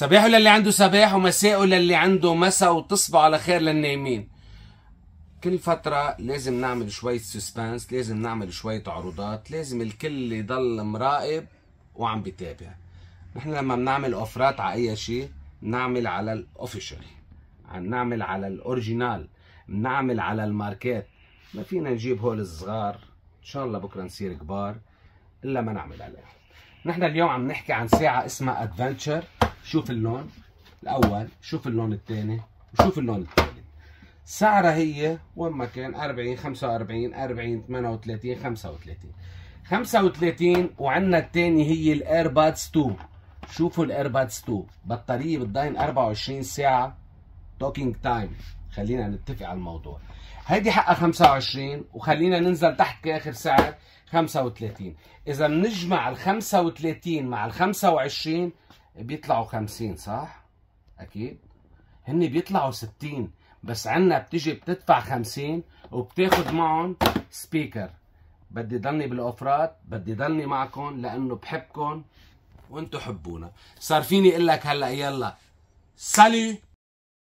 صباحه للي عنده صباح ومساء للي عنده مساء وتصبحوا على خير للنايمين كل فترة لازم نعمل شوية سسبانس لازم نعمل شوية عروضات لازم الكل يضل مراقب وعم بيتابع نحن لما بنعمل اوفرات على اي شيء بنعمل على الاوفيشال نعمل على الاورجينال بنعمل على الماركات ما فينا نجيب هول الصغار ان شاء الله بكره نصير كبار الا ما نعمل عليهم نحن اليوم عم نحكي عن ساعه اسمها ادفنتشر شوف اللون الاول شوف اللون الثاني وشوف اللون الثالث سعرها هي وين ما كان 40 45 40 38 35 35 وعندنا الثاني هي الايربادز 2 شوفوا الايربادز 2 بطاريه بتضاين 24 ساعه توكينج تايم خلينا نتفق على الموضوع هيدي حقها 25 وخلينا ننزل تحت كاخر سعر 35 اذا بنجمع ال 35 مع ال 25 بيطلعوا 50 صح اكيد هن بيطلعوا 60 بس عنا بتيجي بتدفع 50 وبتاخد معهم سبيكر بدي ضلني بالاوفرات بدي ضلني معكم لانه بحبكم وانتو حبونا صار فيني اقول لك هلا يلا سالي